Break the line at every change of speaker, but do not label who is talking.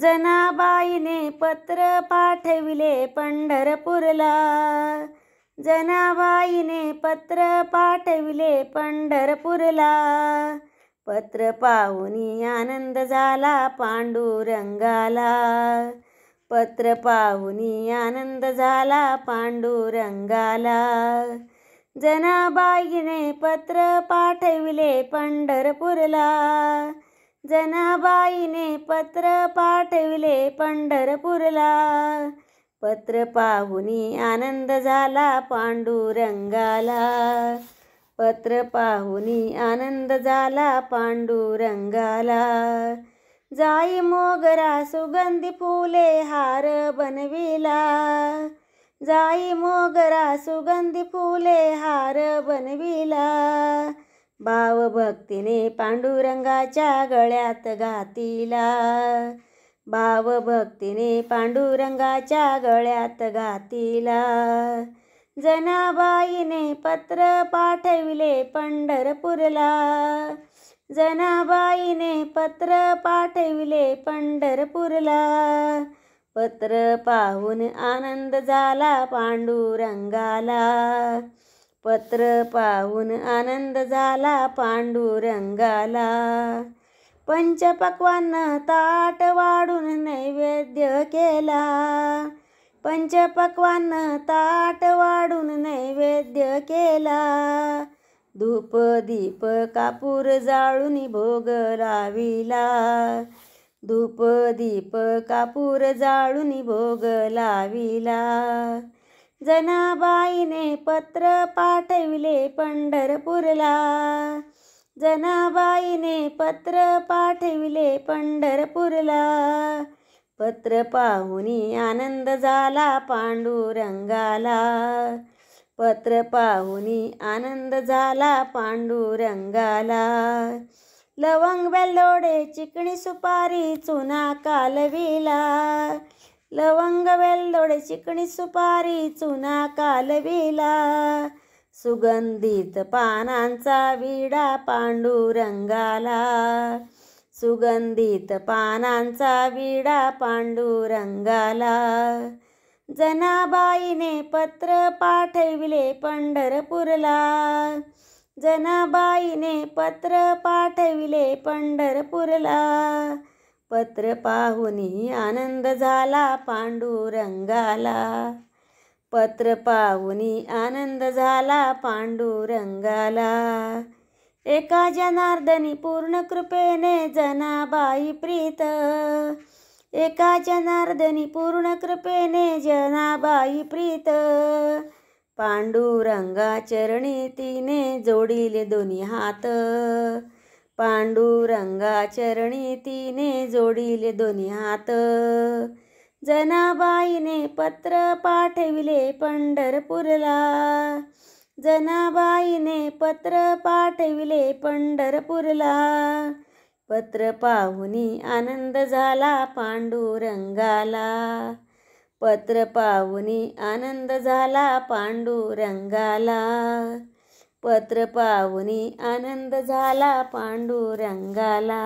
जनाबाईने पत्र पाठविले पंढरपूरला जनाबाईने पत्र पाठविले पंढरपूरला पत्र पाहून आनंद झाला पांडुरंगाला पत्र पाहून आनंद झाला पांडुरंगाला जनाबाईने पत्र पाठविले पंढरपूरला जनाबाईने पत्र पाठविले पंढरपूरला पत्र पाहुनी आनंद झाला पांडुरंगाला पत्र पाहुनी आनंद झाला पांडुरंगाला जाई मोगरा सुगंधी फुले हार बनविला जाई मोगरा सुगंधी फुले हार बनविला भावभक्तीने पांडुरंगाच्या गळ्यात घातीला भावभक्तीने पांडुरंगाच्या गळ्यात घातीला जनाबाईने पत्र पाठविले पंढरपूरला जनाबाईने पत्र पाठविले पंढरपूरला पत्र पाहून आनंद झाला पांडुरंगाला पत्र पाहून आनंद झाला पांडुरंगाला पंचपक्वांना ताट वाढून नैवेद्य केला पंचपक्वानं ताट वाढून नैवेद्य केला धूप दीप कापूर जाळून भोग लाविला धूप दीप कापूर जाळून भोग लाविला जनाबाईने पत्र पाठविले पंढरपूरला जनाबाईने पत्र पाठविले पंढरपूरला पत्र पाहुनी आनंद झाला पांडुरंगाला पत्र पाहुनी आनंद झाला पांडुरंगाला लवंग बेल्लोडे चिकणी सुपारी चुना कालविला लवंग वेलदोडे चिकणी सुपारी चुना कालविला सुगंधित पानांचा विडा पांडुरंगाला सुगंधित पानांचा विडा पांडुरंगाला जनाबाईने पत्र पाठविले पंढरपूरला जनाबाईने पत्र पाठविले पंढरपूरला पत्र पाहुनी आनंद झाला पांडुरंगाला पत्र पाहुनी आनंद झाला पांडुरंगाला एका जनार्दनी पूर्ण कृपेने जनाबाई प्रीत एका जनार्दनी पूर्ण कृपेने जनाबाई प्रीत पांडुरंगा चरणी तिने जोडिले दोन्ही हात पांडुरंगा चरणी तिने जोडिले दोन्ही हात जनाबाईने पत्र पाठविले पंढरपूरला जनाबाईने पत्र पाठविले पंढरपूरला पत्र पाहुनी आनंद झाला पांडुरंगाला पत्र पाहुनी आनंद झाला पांडुरंगाला पत्र पाहुनी आनंद झाला पांडुरंगाला